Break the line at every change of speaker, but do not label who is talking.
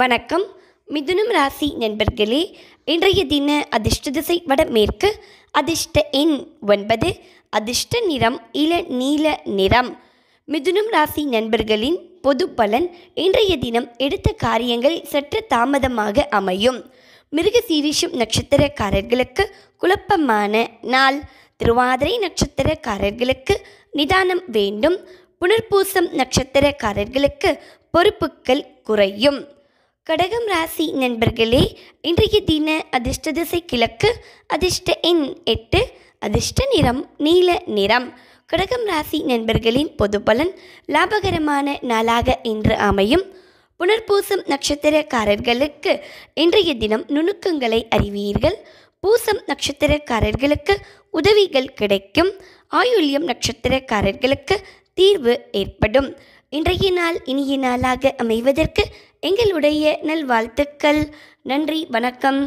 வணக்கம் மிதுனம் ராசி நண்பர்களே இன்றைய தின அதிர்ஷ்ட திசை வடமேற்கு அதிர்ஷ்ட எண் ஒன்பது அதிர்ஷ்ட நிறம் இள நீல நிறம் மிதுனம் ராசி நண்பர்களின் பொது பலன் இன்றைய தினம் எடுத்த காரியங்கள் சற்று தாமதமாக அமையும் மிருக சீரிஷம் நட்சத்திரக்காரர்களுக்கு குழப்பமான நாள் திருவாதிரை நட்சத்திரக்காரர்களுக்கு நிதானம் வேண்டும் புனர்பூசம் நட்சத்திரக்காரர்களுக்கு பொறுப்புகள் குறையும் கடகம் ராசி நண்பர்களே இன்றைய தின அதிர்ஷ்ட திசை கிழக்கு அதிர்ஷ்ட எண் எட்டு அதிர்ஷ்ட நிறம் நீல நிறம் கடகம் ராசி நண்பர்களின் பொது பலன் லாபகரமான நாளாக இன்று அமையும் புனர்பூசம் நட்சத்திரக்காரர்களுக்கு இன்றைய தினம் நுணுக்கங்களை அறிவீர்கள் பூசம் நட்சத்திரக்காரர்களுக்கு உதவிகள் கிடைக்கும் ஆயுள்யம் நட்சத்திரக்காரர்களுக்கு தீர்வு ஏற்படும் இன்றைய நாள் இனிய நாளாக அமைவதற்கு எங்களுடைய நல்வாழ்த்துக்கள் நன்றி வணக்கம்